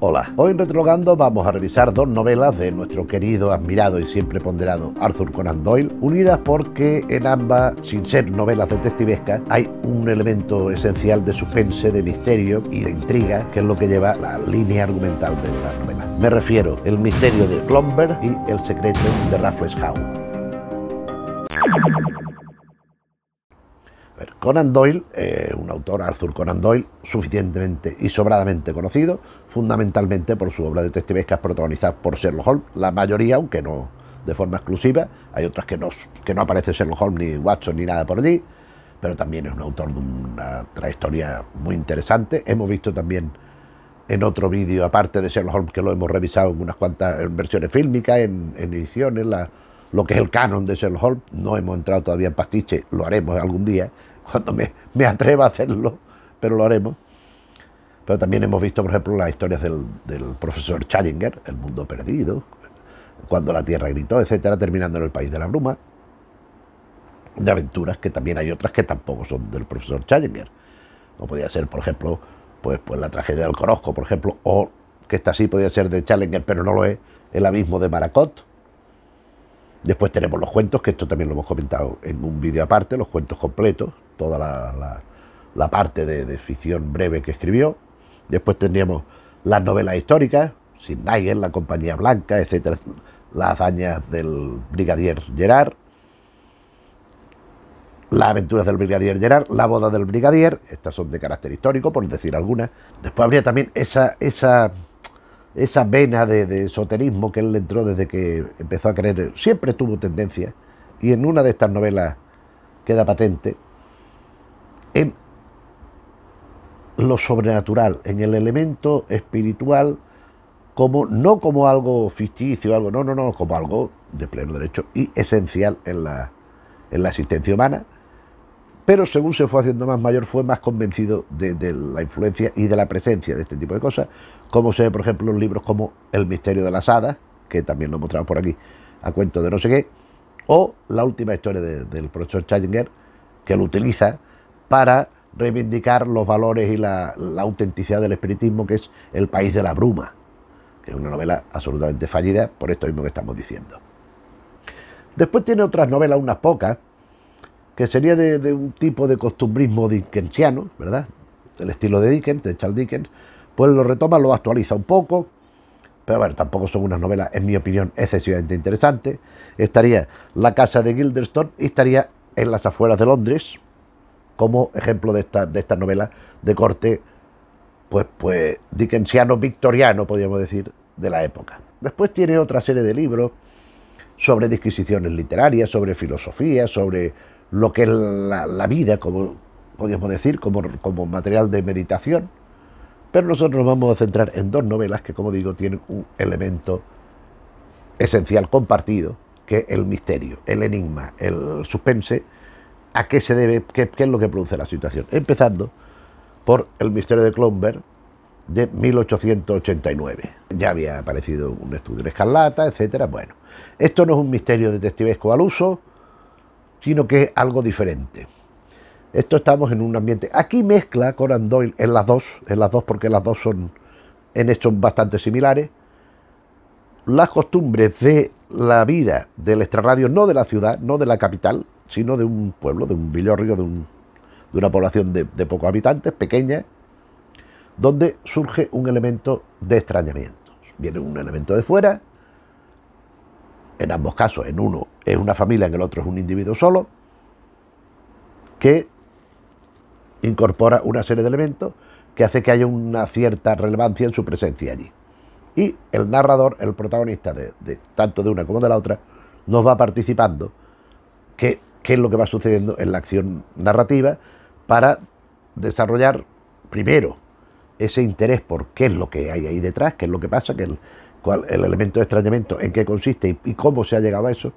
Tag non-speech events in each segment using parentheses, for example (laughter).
Hola, hoy en RetroGando vamos a revisar dos novelas de nuestro querido, admirado y siempre ponderado Arthur Conan Doyle, unidas porque en ambas, sin ser novelas detectivescas, hay un elemento esencial de suspense, de misterio y de intriga, que es lo que lleva la línea argumental de la novela. Me refiero el misterio de Clomber y el secreto de Raffles Howe. Conan Doyle, eh, un autor, Arthur Conan Doyle, suficientemente y sobradamente conocido, fundamentalmente por su obra de detectivescas protagonizada por Sherlock Holmes, la mayoría, aunque no de forma exclusiva, hay otras que no, que no aparece Sherlock Holmes ni Watson ni nada por allí, pero también es un autor de una trayectoria muy interesante. Hemos visto también en otro vídeo, aparte de Sherlock Holmes, que lo hemos revisado en unas cuantas versiones fílmicas, en, ediciones, la, lo que es el canon de Sherlock Holmes. No hemos entrado todavía en pastiche, lo haremos algún día, cuando me, me atreva a hacerlo, pero lo haremos. Pero también hemos visto, por ejemplo, las historias del, profesor Challenger, El mundo perdido, Cuando la Tierra gritó, etcétera, terminando en el País de la Bruma, de aventuras que también hay otras que tampoco son del profesor Challenger. O podía ser, por ejemplo, pues, pues la tragedia del Corozco, por ejemplo, o que esta sí podía ser de Challenger, pero no lo es, El abismo de Maracot. Después tenemos los cuentos, que esto también lo hemos comentado en un vídeo aparte, los cuentos completos, toda la, la, parte de ficción breve que escribió. Después tendríamos las novelas históricas, Sin Nigel, La Compañía Blanca, etc., las hazañas del brigadier Gerard, las aventuras del brigadier Gerard, la boda del brigadier, estas son de carácter histórico, por decir algunas. Después habría también esa, esa, esa vena de, esoterismo que él entró desde que empezó a creer, siempre tuvo tendencia, y en una de estas novelas queda patente, en lo sobrenatural, en el elemento espiritual, como, no como algo ficticio, algo, no, no, no, como algo de pleno derecho y esencial en la, en la existencia humana. Pero según se fue haciendo más mayor, fue más convencido de, la influencia y de la presencia de este tipo de cosas, como se ve, por ejemplo, en libros como El misterio de las hadas, que también lo mostramos por aquí, a cuento de no sé qué, o la última historia del profesor Challenger, que lo utiliza para reivindicar los valores y la, autenticidad del espiritismo, que es El País de la Bruma, que es una novela absolutamente fallida por esto mismo que estamos diciendo. Después tiene otras novelas, unas pocas, que sería de, un tipo de costumbrismo dickensiano, ¿verdad? El estilo de Dickens, de Charles Dickens, pues lo retoma, lo actualiza un poco, pero bueno, tampoco son unas novelas, en mi opinión, excesivamente interesantes. Estaría La Casa de Gilderstone y estaría en las afueras de Londres, como ejemplo de estas de esta novelas de corte, pues, pues dickensiano, victoriano, podríamos decir, de la época. Después tiene otra serie de libros sobre disquisiciones literarias, sobre filosofía, sobre lo que es la, vida, como podríamos decir, como, como material de meditación. Pero nosotros nos vamos a centrar en dos novelas que, como digo, tienen un elemento esencial compartido, que es el misterio, el enigma, el suspense a qué se debe, qué, es lo que produce la situación. Empezando por el misterio de Clomberg de 1889. Ya había aparecido un estudio de escarlata, etcétera. Bueno, esto no es un misterio detectivesco al uso, sino que es algo diferente. Esto estamos en un ambiente. Aquí mezcla Conan Doyle en las dos, en las dos, porque las dos son en hechos bastante similares. Las costumbres de la vida del extrarradio, no de la ciudad, no de la capital, sino de un pueblo, de un villorrio, de, de una población de, pocos habitantes, pequeña, donde surge un elemento de extrañamiento. Viene un elemento de fuera, en ambos casos, en uno es una familia, en el otro es un individuo solo, que incorpora una serie de elementos que hace que haya una cierta relevancia en su presencia allí. Y el narrador, el protagonista de, tanto de una como de la otra, nos va participando que qué es lo que va sucediendo en la acción narrativa para desarrollar primero ese interés por qué es lo que hay ahí detrás, qué es lo que pasa, qué el, elemento de extrañamiento, en qué consiste y, cómo se ha llegado a eso,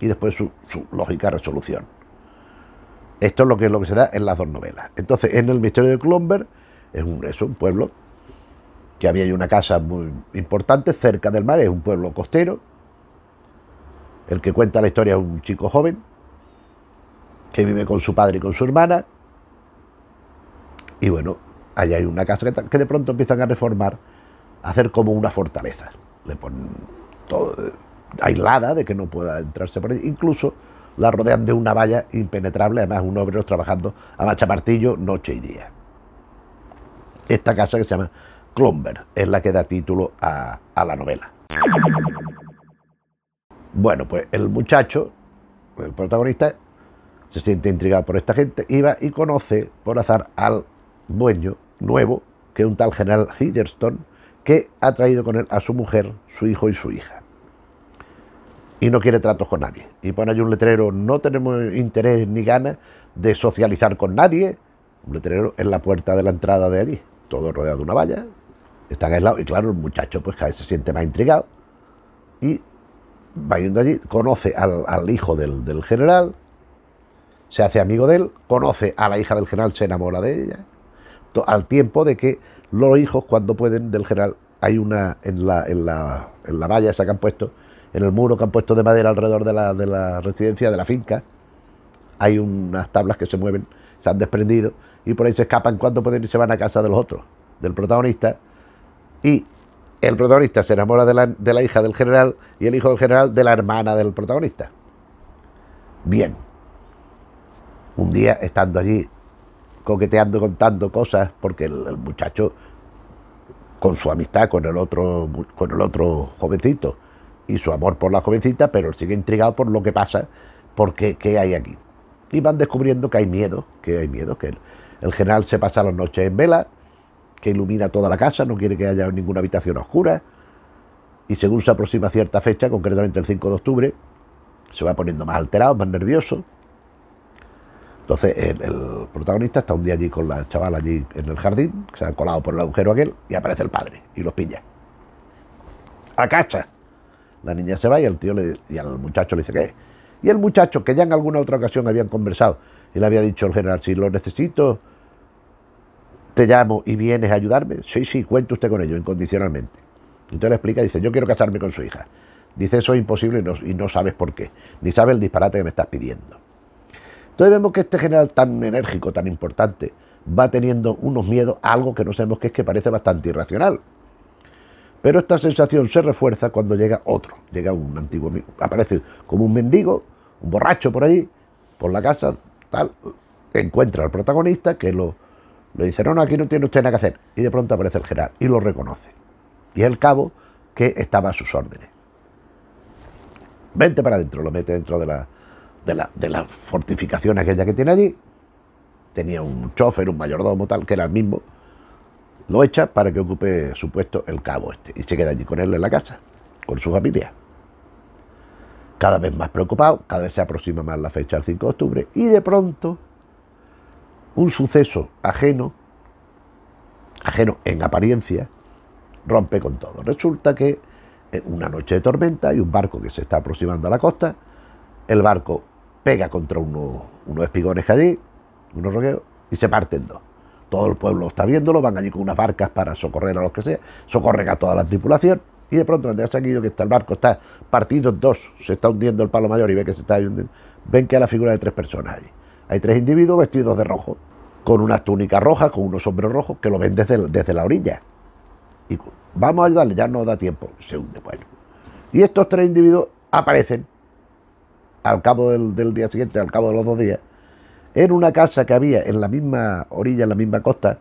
y después su, lógica resolución. Esto es lo que, lo que se da en las dos novelas. Entonces, en el misterio de Clomber, es un, es un pueblo que había una casa muy importante cerca del mar, es un pueblo costero. El que cuenta la historia es un chico joven, que vive con su padre y con su hermana. Y bueno, allá hay una casa que, de pronto empiezan a reformar, a hacer como una fortaleza. Le ponen todo eh, aislada de que no pueda entrarse por ahí, Incluso la rodean de una valla impenetrable, además un obrero trabajando a machapartillo noche y día. Esta casa que se llama Clumber, es la que da título a, a la novela. Bueno, pues el muchacho, el protagonista, se siente intrigado por esta gente y va y conoce por azar al dueño nuevo, que es un tal general Hiddleston, que ha traído con él a su mujer, su hijo y su hija. Y no quiere tratos con nadie. Y pone allí un letrero, no tenemos interés ni ganas de socializar con nadie. Un letrero en la puerta de la entrada de allí. Todo rodeado de una valla. está aislados. Y claro, el muchacho pues cada vez se siente más intrigado. Y va yendo allí, conoce al, hijo del general, se hace amigo de él, conoce a la hija del general, se enamora de ella, al tiempo de que los hijos, cuando pueden, del general, hay una en la, en la, en la valla esa que han puesto, en el muro que han puesto de madera alrededor de la, de la residencia, de la finca, hay unas tablas que se mueven, se han desprendido, y por ahí se escapan cuando pueden y se van a casa de los otros, del protagonista, y el protagonista se enamora de la, de la hija del general y el hijo del general de la hermana del protagonista. Bien, un día estando allí coqueteando, contando cosas, porque el, muchacho con su amistad con el otro con el otro jovencito y su amor por la jovencita, pero sigue intrigado por lo que pasa, porque qué hay aquí. Y van descubriendo que hay miedo, que hay miedo, que el general se pasa las noches en vela, que ilumina toda la casa, no quiere que haya ninguna habitación oscura, y según se aproxima cierta fecha, concretamente el 5 de octubre, se va poniendo más alterado, más nervioso, entonces el, protagonista está un día allí con la chavala allí en el jardín, que se han colado por el agujero aquel, y aparece el padre y los pilla. A cacha. La niña se va y el tío y al muchacho le dice qué. Y el muchacho, que ya en alguna otra ocasión habían conversado, y le había dicho al general, si lo necesito, te llamo y vienes a ayudarme. Sí, sí, cuento usted con ello, incondicionalmente. Entonces le explica, dice, yo quiero casarme con su hija. Dice, eso es imposible y no, y no sabes por qué, ni sabes el disparate que me estás pidiendo. Entonces vemos que este general tan enérgico, tan importante, va teniendo unos miedos algo que no sabemos qué es que parece bastante irracional. Pero esta sensación se refuerza cuando llega otro, llega un antiguo amigo, aparece como un mendigo, un borracho por ahí, por la casa, tal, encuentra al protagonista que lo, lo dice, no, no, aquí no tiene usted nada que hacer. Y de pronto aparece el general y lo reconoce. Y es el cabo que estaba a sus órdenes. Vente para adentro, lo mete dentro de la, de la, fortificación aquella que tiene allí, tenía un chofer, un mayordomo tal, que era el mismo, lo echa para que ocupe su puesto el cabo este y se queda allí con él en la casa, con su familia. Cada vez más preocupado, cada vez se aproxima más la fecha del 5 de octubre y de pronto un suceso ajeno, ajeno en apariencia, rompe con todo. Resulta que en eh, una noche de tormenta y un barco que se está aproximando a la costa, el barco pega contra unos espigones que allí, unos roqueos, y se parten dos. Todo el pueblo está viéndolo, van allí con unas barcas para socorrer a los que sea, socorren a toda la tripulación, y de pronto, ha han que está el barco, está partido en dos, se está hundiendo el palo mayor y ve que se está hundiendo, ven que hay la figura de tres personas allí. Hay tres individuos vestidos de rojo, con unas túnicas rojas, con unos hombros rojos, que lo ven desde, desde la orilla. Y vamos a ayudarle, ya no da tiempo, se hunde, bueno. Y estos tres individuos aparecen al cabo del, día siguiente, al cabo de los dos días, en una casa que había en la misma orilla, en la misma costa,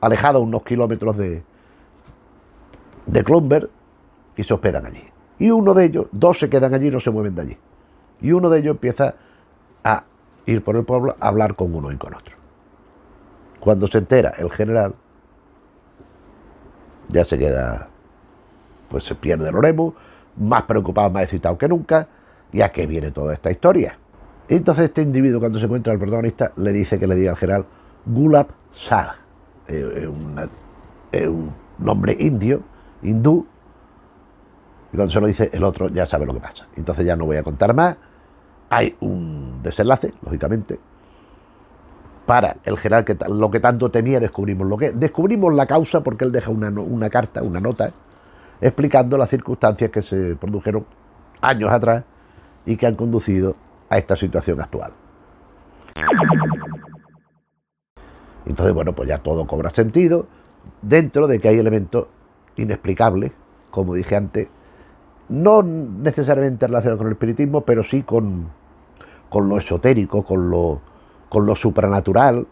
alejada unos kilómetros de, de Klumberg, y se hospedan allí. Y uno de ellos, dos se quedan allí y no se mueven de allí. Y uno de ellos empieza a ir por el pueblo a hablar con uno y con otro. Cuando se entera el general, ya se queda, pues se pierde el oremo, más preocupado, más excitado que nunca, ¿Y a qué viene toda esta historia? Entonces este individuo cuando se encuentra al protagonista le dice que le diga al general Gulab Shah, ...es eh, eh, eh, un nombre indio, hindú, y cuando se lo dice el otro ya sabe lo que pasa. Entonces ya no voy a contar más, hay un desenlace, lógicamente, para el general que lo que tanto temía descubrimos lo que descubrimos la causa porque él deja una carta, una nota, explicando las circunstancias que se produjeron años atrás y que han conducido a esta situación actual. Entonces, bueno, pues ya todo cobra sentido dentro de que hay elementos inexplicables, como dije antes, no necesariamente relacionados con el espiritismo, pero sí con, lo esotérico, con lo, con lo supranatural,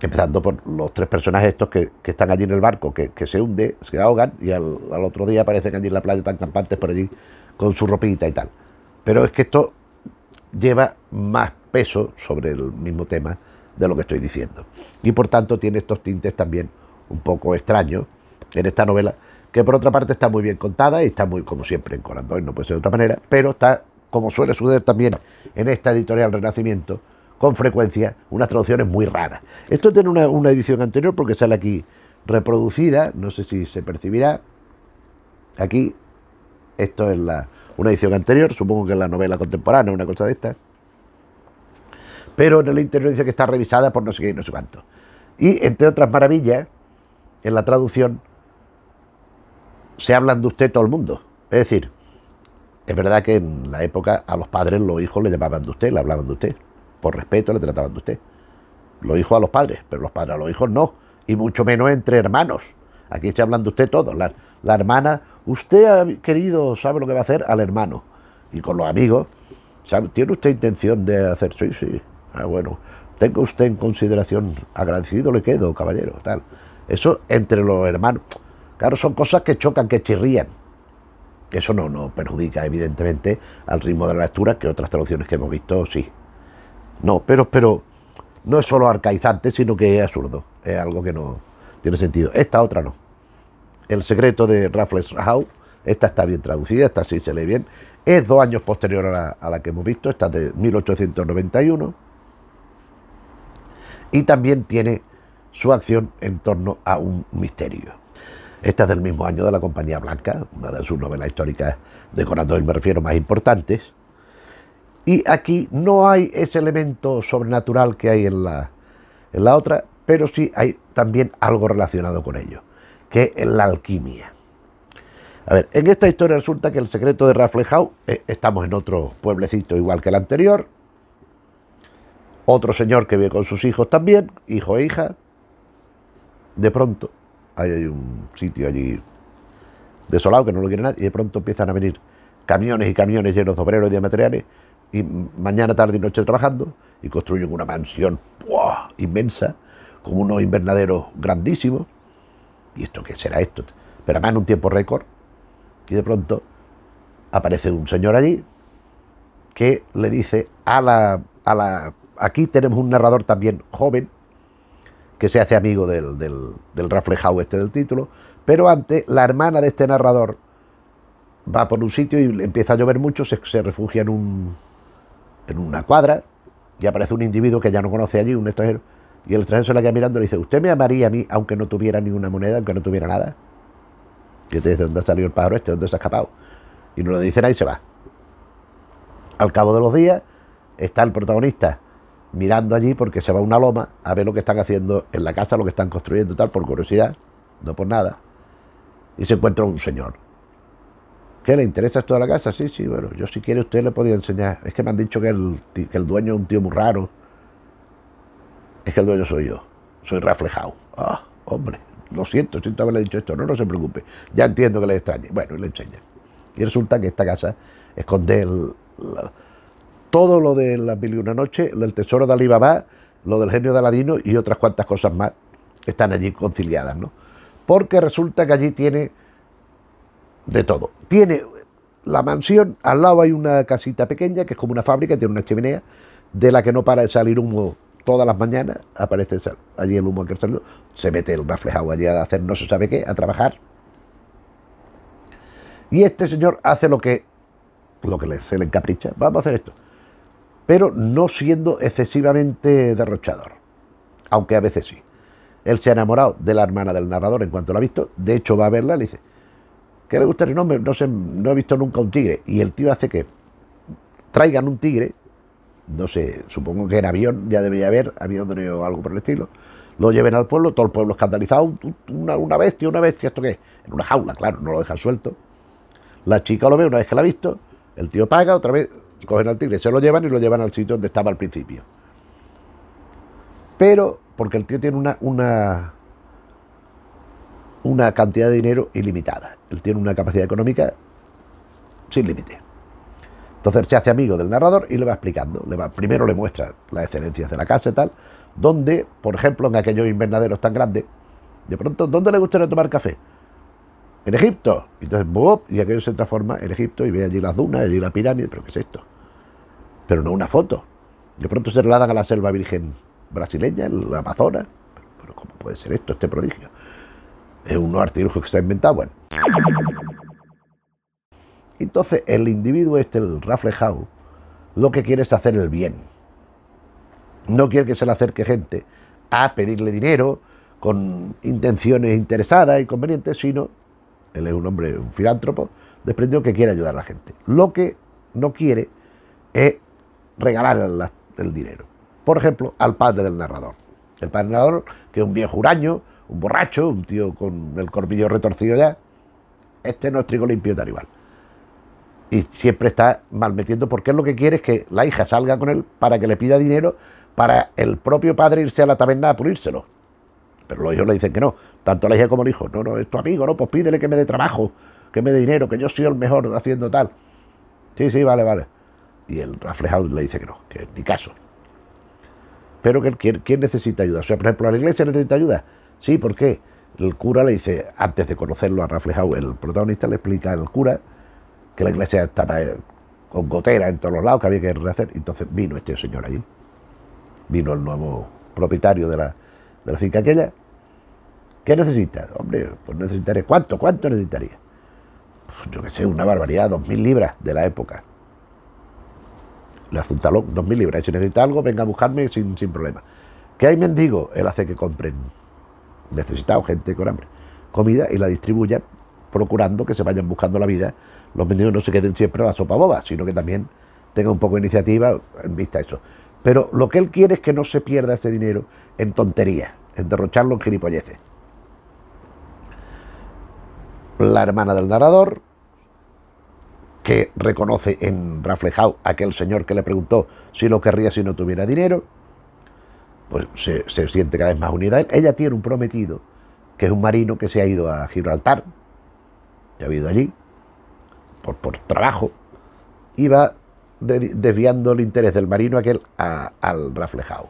empezando por los tres personajes estos que, están allí en el barco, que, se hunde, se ahogan, y al, otro día aparecen allí en la playa tan campantes por allí con su ropita y tal. Pero es que esto lleva más peso sobre el mismo tema de lo que estoy diciendo. Y por tanto tiene estos tintes también un poco extraños en esta novela, que por otra parte está muy bien contada y está muy, como siempre, en y no puede ser de otra manera, pero está, como suele suceder también en esta editorial Renacimiento, con frecuencia unas traducciones muy raras. Esto tiene una, una edición anterior porque sale aquí reproducida, no sé si se percibirá, aquí esto es la, una edición anterior, supongo que es la novela contemporánea, una cosa de estas. Pero en el interior dice que está revisada por no sé qué y no sé cuánto. Y entre otras maravillas, en la traducción se hablan de usted todo el mundo. Es decir, es verdad que en la época a los padres, los hijos le llamaban de usted, le hablaban de usted. Por respeto le trataban de usted. Los hijos a los padres, pero los padres a los hijos no. Y mucho menos entre hermanos. Aquí se hablan de usted todos la hermana, usted ha querido, sabe lo que va a hacer al hermano. Y con los amigos, ¿tiene usted intención de hacer? Sí, sí. Ah, bueno, ¿tengo usted en consideración, agradecido le quedo, caballero, tal. Eso entre los hermanos. Claro, son cosas que chocan, que chirrían. Eso no nos perjudica, evidentemente, al ritmo de la lectura que otras traducciones que hemos visto, sí. No, pero, pero no es solo arcaizante, sino que es absurdo. Es algo que no tiene sentido. Esta otra no. El secreto de Raffles Howe, esta está bien traducida, esta sí se lee bien, es dos años posterior a la, que hemos visto, esta de 1891, y también tiene su acción en torno a un misterio. Esta es del mismo año de la Compañía Blanca, una de sus novelas históricas de Conan me refiero, más importantes. Y aquí no hay ese elemento sobrenatural que hay en la, en la otra, pero sí hay también algo relacionado con ello que es la alquimia. A ver, en esta historia resulta que el secreto de Raflejau, eh, estamos en otro pueblecito igual que el anterior, otro señor que vive con sus hijos también, hijo e hija, de pronto, hay un sitio allí desolado que no lo quiere nadie, y de pronto empiezan a venir camiones y camiones llenos de obreros y de materiales, y mañana, tarde y noche trabajando, y construyen una mansión inmensa, con unos invernaderos grandísimos, ¿y esto qué será esto? Pero además en un tiempo récord. Y de pronto aparece un señor allí que le dice a la, a la... Aquí tenemos un narrador también joven que se hace amigo del, del, reflejado este del título, pero antes la hermana de este narrador va por un sitio y empieza a llover mucho, se, refugia en, un, en una cuadra y aparece un individuo que ya no conoce allí, un extranjero, y el extranjero se la queda mirando y le dice, ¿usted me amaría a mí aunque no tuviera ninguna moneda, aunque no tuviera nada? Y te dice, ¿dónde ha salido el pájaro este? ¿Dónde se ha escapado? Y no le dice ahí y se va. Al cabo de los días está el protagonista mirando allí porque se va a una loma a ver lo que están haciendo en la casa, lo que están construyendo tal, por curiosidad, no por nada. Y se encuentra un señor. ¿Qué le interesa toda la casa? Sí, sí, bueno, yo si quiere usted le podría enseñar. Es que me han dicho que el, que el dueño es un tío muy raro es que el dueño soy yo, soy reflejado. Ah, hombre, lo siento, siento haberle dicho esto, no, no se preocupe, ya entiendo que le extrañe. Bueno, y le enseña. Y resulta que esta casa esconde todo lo de la mil y una noche, el tesoro de Alibaba, lo del genio de Aladino y otras cuantas cosas más están allí conciliadas, ¿no? Porque resulta que allí tiene de todo. Tiene la mansión, al lado hay una casita pequeña que es como una fábrica, tiene una chimenea de la que no para de salir humo todas las mañanas aparece allí el humo que salió, se mete el reflejado allí a hacer no se sabe qué, a trabajar. Y este señor hace lo que, lo que se le encapricha, vamos a hacer esto, pero no siendo excesivamente derrochador, aunque a veces sí. Él se ha enamorado de la hermana del narrador en cuanto la ha visto, de hecho va a verla, le dice, ¿qué le gusta el nombre? No, sé, no he visto nunca un tigre. Y el tío hace que traigan un tigre no sé, supongo que en avión ya debería haber, avión o algo por el estilo. Lo lleven al pueblo, todo el pueblo escandalizado, una, una bestia, una bestia, ¿esto qué? En una jaula, claro, no lo dejan suelto. La chica lo ve una vez que la ha visto, el tío paga, otra vez cogen al tigre, se lo llevan y lo llevan al sitio donde estaba al principio. Pero, porque el tío tiene una, una, una cantidad de dinero ilimitada, él tiene una capacidad económica sin límite. Entonces se hace amigo del narrador y le va explicando. Le va, primero le muestra las excelencias de la casa y tal, donde, por ejemplo, en aquellos invernaderos tan grandes, de pronto, ¿dónde le gustaría tomar café? En Egipto. Entonces, ¡bob! y aquello se transforma en Egipto y ve allí las dunas, allí la pirámide, pero ¿qué es esto? Pero no una foto. De pronto se trasladan a la selva virgen brasileña, el Amazonas. Pero, ¿cómo puede ser esto, este prodigio? Es un artilugio que se ha inventado, bueno. Entonces el individuo este, el reflejado lo que quiere es hacer el bien. No quiere que se le acerque gente a pedirle dinero con intenciones interesadas y convenientes, sino él es un hombre, un filántropo, desprendido que quiere ayudar a la gente. Lo que no quiere es regalar el, dinero. Por ejemplo, al padre del narrador. El padre del narrador, que es un viejo huraño, un borracho, un tío con el corbillo retorcido ya, este no es trigo limpio de Taribal y siempre está malmetiendo porque es lo que quiere es que la hija salga con él para que le pida dinero para el propio padre irse a la taberna a pulírselo. Pero los hijos le dicen que no, tanto la hija como el hijo. No, no, es tu amigo, no, pues pídele que me dé trabajo, que me dé dinero, que yo soy el mejor haciendo tal. Sí, sí, vale, vale. Y el reflejado le dice que no, que ni caso. Pero que ¿quién, necesita ayuda? O sea, por ejemplo, la iglesia necesita ayuda. Sí, ¿por qué? El cura le dice, antes de conocerlo a reflejado, el protagonista le explica al cura que la iglesia estaba eh, con goteras en todos los lados, que había que rehacer. Entonces vino este señor allí, vino el nuevo propietario de la, de la finca aquella. ¿Qué necesita? Hombre, pues necesitaré. ¿Cuánto? ¿Cuánto necesitaría? Pues, yo qué sé, una barbaridad, dos mil libras de la época. Le talón, dos mil libras. Si necesita algo, venga a buscarme sin, sin problema. ¿Qué hay mendigo? Él hace que compren ...necesitado gente con hambre, comida y la distribuyan, procurando que se vayan buscando la vida los mendigos no se queden siempre a la sopa boba, sino que también tenga un poco de iniciativa en vista a eso. Pero lo que él quiere es que no se pierda ese dinero en tonterías, en derrocharlo en gilipolleces. La hermana del narrador, que reconoce en reflejado aquel señor que le preguntó si lo querría si no tuviera dinero, pues se, siente cada vez más unida. Ella tiene un prometido, que es un marino que se ha ido a Gibraltar, ya ha ido allí, por, trabajo, iba desviando el interés del marino aquel al reflejado.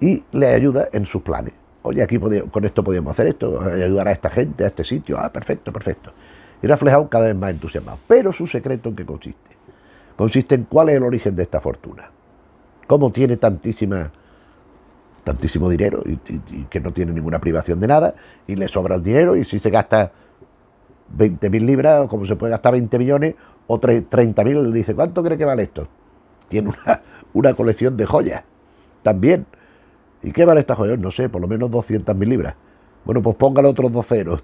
Y le ayuda en sus planes. Oye, aquí con esto podemos hacer esto, eh, ayudar a esta gente, a este sitio. Ah, perfecto, perfecto. Y reflejado cada vez más entusiasmado. Pero su secreto en qué consiste. Consiste en cuál es el origen de esta fortuna. Cómo tiene tantísima tantísimo dinero y, que no tiene ninguna privación de nada y le sobra el dinero y si se gasta 20.000 libras, como se puede gastar 20 millones, o 30.000, le dice, ¿cuánto cree que vale esto? Tiene (laughs) una, colección de joyas, también. ¿Y qué vale esta joya? No sé, por lo menos 200.000 libras. Bueno, pues póngale otros dos ceros,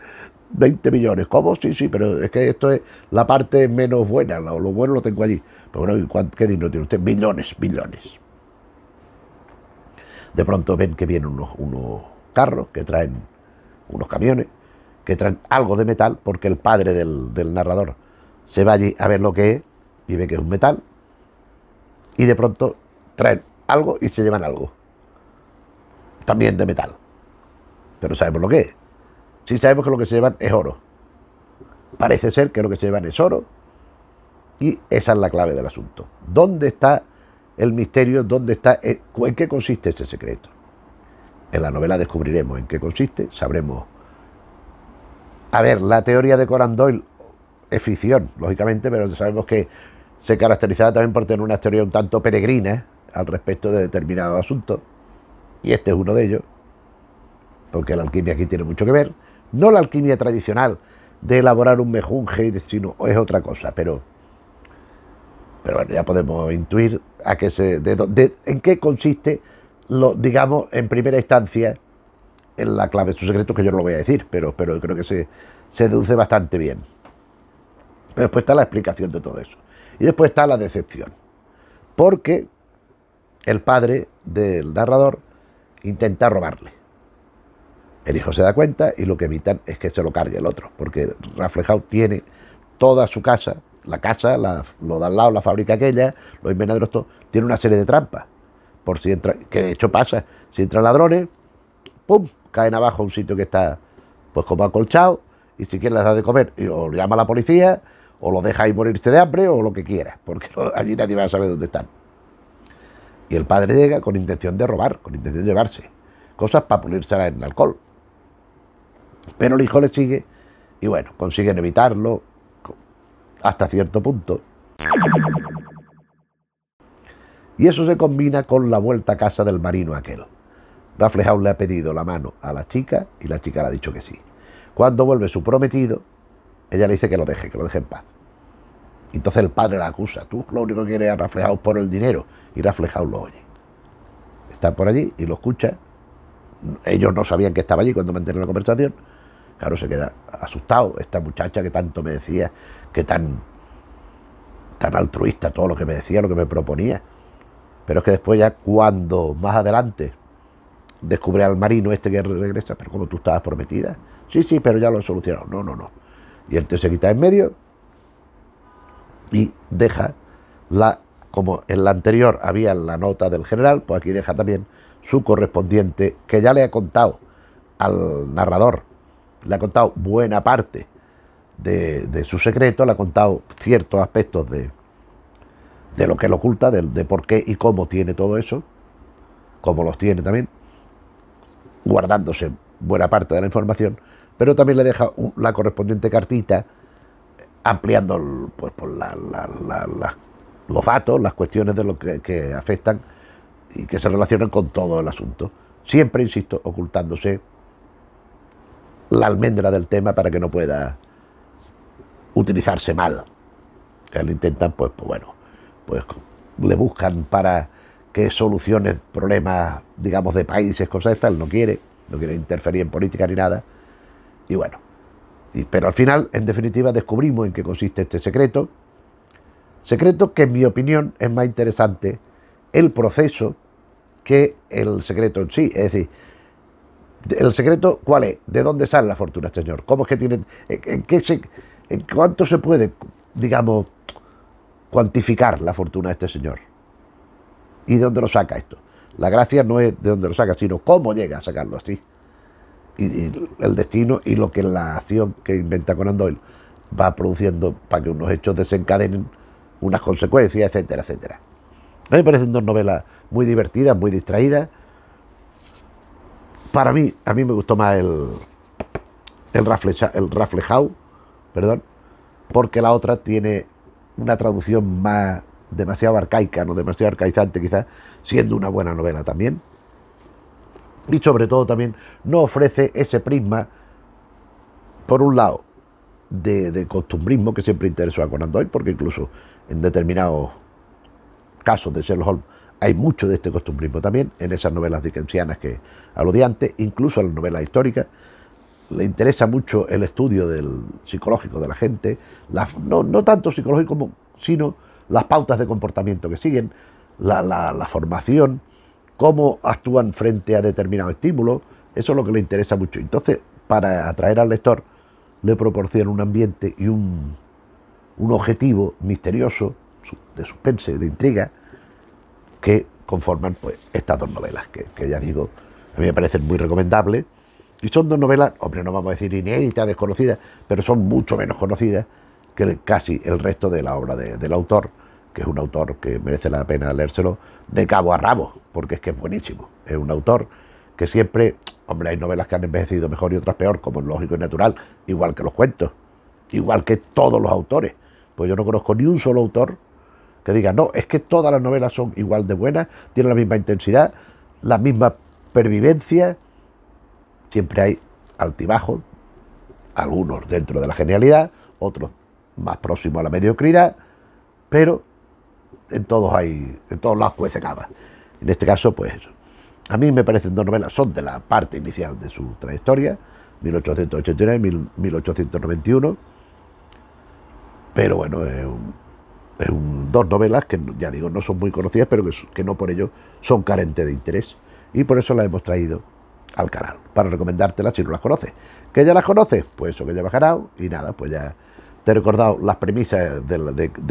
(laughs) 20 millones. ¿Cómo? Sí, sí, pero es que esto es la parte menos buena, lo, bueno lo tengo allí. Pero bueno, ¿qué dinero tiene usted? Millones, millones. De pronto ven que vienen unos carros que traen unos camiones que traen algo de metal, porque el padre del, narrador se va allí a ver lo que es y ve que es un metal, y de pronto traen algo y se llevan algo, también de metal, pero sabemos lo que es. Sí sabemos que lo que se llevan es oro. Parece ser que lo que se llevan es oro, y esa es la clave del asunto. ¿Dónde está el misterio? ¿Dónde está? Eh, ¿En qué consiste ese secreto? En la novela descubriremos en qué consiste, sabremos a ver, la teoría de Conan Doyle es ficción, lógicamente, pero sabemos que se caracterizaba también por tener una teoría un tanto peregrina ¿eh? al respecto de determinados asuntos. Y este es uno de ellos, porque la alquimia aquí tiene mucho que ver. No la alquimia tradicional de elaborar un mejunje y destino, es otra cosa, pero, pero bueno, ya podemos intuir a qué se, de, en qué consiste, lo, digamos, en primera instancia, en la clave de su secreto, que yo no lo voy a decir, pero, pero creo que se, se deduce bastante bien. Pero después está la explicación de todo eso. Y después está la decepción. Porque el padre del narrador intenta robarle. El hijo se da cuenta y lo que evitan es que se lo cargue el otro, porque Rafflehouse tiene toda su casa, la casa, lo de al lado, la fábrica aquella, los invernaderos, tiene una serie de trampas. Por si entra, que de hecho pasa, si entran ladrones, ¡pum! caen abajo a un sitio que está pues como acolchado y si quieren les da de comer o llama a la policía o lo deja ahí morirse de hambre o lo que quiera, (laughs) porque allí nadie va a saber dónde están. Y el padre llega con intención de robar, con intención de llevarse cosas para pulirse en el alcohol. Pero el hijo le sigue y bueno, consiguen evitarlo hasta cierto punto. Y eso se combina con la vuelta a casa del marino aquel. Raffles le ha pedido la mano a la chica y la chica le ha dicho que sí. Cuando vuelve su prometido, ella le dice que lo deje, que lo deje en paz. Entonces el padre la acusa. Tú lo único que quieres a reflejado por el dinero. Y Raffles lo oye. Está por allí y lo escucha. Ellos no sabían que estaba allí cuando mantenían la conversación. Claro, se queda asustado. Esta muchacha que tanto me decía, que tan, tan altruista, todo lo que me decía, lo que me proponía. Pero es que después ya cuando más adelante descubre al marino este que regresa, pero como tú estabas prometida. Sí, sí, pero ya lo he solucionado. No, no, no. Y entonces se quita en medio y deja la, como en la anterior había la nota del general, pues aquí deja también su correspondiente, que ya le ha contado al narrador, le ha contado buena parte de, de su secreto, le ha contado ciertos aspectos de, de lo que lo oculta, de, de por qué y cómo tiene todo eso, cómo los tiene también guardándose buena parte de la información, pero también le deja la correspondiente cartita ampliando pues, por los datos, las cuestiones de lo que, afectan y que se relacionan con todo el asunto. Siempre, insisto, ocultándose la almendra del tema para que no pueda utilizarse mal. le intentan, pues, pues bueno, pues le buscan para que soluciones, problemas, digamos, de países, cosas estas, él no quiere, no quiere interferir en política ni nada. Y bueno, pero al final, en definitiva, descubrimos en qué consiste este secreto. Secreto que, en mi opinión, es más interesante el proceso que el secreto en sí. Es decir, el secreto, ¿cuál es? ¿De dónde sale la fortuna, este señor? ¿Cómo es que tiene... En, se, en cuánto se puede, digamos, cuantificar la fortuna de este señor? ¿Y de dónde lo saca esto? La gracia no es de dónde lo saca, sino cómo llega a sacarlo así. Y, el destino y lo que la acción que inventa Conan Doyle va produciendo para que unos hechos desencadenen unas consecuencias, etcétera, etcétera. A mí me parecen dos novelas muy divertidas, muy distraídas. Para mí, a mí me gustó más el, el, Raffles el perdón, porque la otra tiene una traducción más demasiado arcaica, no demasiado arcaizante quizás, siendo una buena novela también. Y sobre todo también no ofrece ese prisma, por un lado, de, costumbrismo que siempre interesó a Conan Doyle, porque incluso en determinados casos de Sherlock Holmes hay mucho de este costumbrismo también, en esas novelas dickensianas que aludí antes, incluso en las novelas históricas le interesa mucho el estudio del psicológico de la gente, no, no, tanto psicológico como, sino las pautas de comportamiento que siguen, la, formación, cómo actúan frente a determinados estímulos, eso es lo que le interesa mucho. Entonces, para atraer al lector, le proporciona un ambiente y un, objetivo misterioso, de suspense, de intriga, que conforman pues, estas dos novelas, que, que ya digo, a mí me parecen muy recomendables. Y son dos novelas, hombre, no vamos a decir inéditas, desconocidas, pero son mucho menos conocidas que casi el resto de la obra de, del autor, que es un autor que merece la pena leérselo de cabo a rabo, porque es que es buenísimo. Es un autor que siempre, hombre, hay novelas que han envejecido mejor y otras peor, como es lógico y natural, igual que los cuentos, igual que todos los autores. Pues yo no conozco ni un solo autor que diga, no, es que todas las novelas son igual de buenas, tienen la misma intensidad, la misma pervivencia. Siempre hay altibajos, algunos dentro de la genialidad, otros más próximo a la mediocridad, pero en todos hay, en todos lados cuece nada. En este caso, pues eso. A mí me parecen dos novelas, son de la parte inicial de su trayectoria, 1889-1891, pero bueno, es un, es un, dos novelas que ya digo, no son muy conocidas, pero que, no por ello son carentes de interés. Y por eso las hemos traído al canal, para recomendártelas si no las conoces. ¿Que ya las conoces? Pues eso que ya bajará y nada, pues ya te he recordado las premisas de,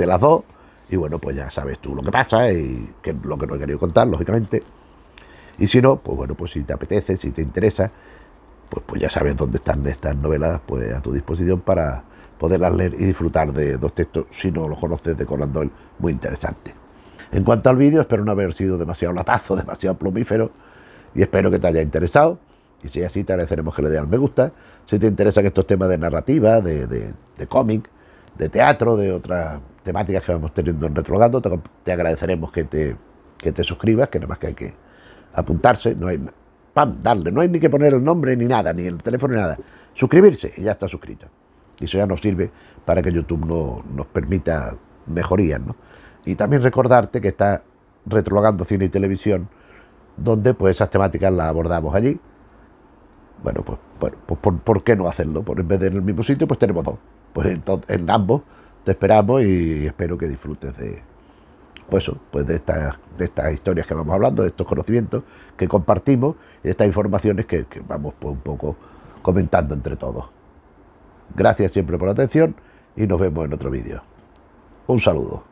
las dos. Y bueno, pues ya sabes tú lo que pasa y lo que no he querido contar, lógicamente. Y si no, pues bueno, pues si te apetece, si te interesa, pues, pues ya sabes dónde están estas novelas pues a tu disposición para poderlas leer y disfrutar de dos textos, si no los conoces, de Conan muy interesante. En cuanto al vídeo, espero no haber sido demasiado latazo, (laughs) demasiado plumífero, y espero que te haya interesado. Y si es así, te agradeceremos que le dé al me gusta, si te interesan estos temas de narrativa, de, cómic, de teatro, de otras temáticas que vamos teniendo en Retrogando, te, agradeceremos que te, te suscribas, que nada más que hay que apuntarse, no hay, pam, darle, no hay ni que poner el nombre ni nada, ni el teléfono ni nada, suscribirse y ya está suscrito. Y eso ya nos sirve para que YouTube no, nos permita mejorías, ¿no? Y también recordarte que está retrologando cine y televisión, donde pues esas temáticas las abordamos allí. Bueno, pues bueno, pues por, qué no hacerlo? Por pues en vez de en el mismo sitio, pues tenemos dos. Pues en ambos te esperamos y espero que disfrutes de, pues, pues de estas, de estas historias que vamos hablando, de estos conocimientos que compartimos y de estas informaciones que, vamos pues, un poco comentando entre todos. Gracias siempre por la atención y nos vemos en otro vídeo. Un saludo.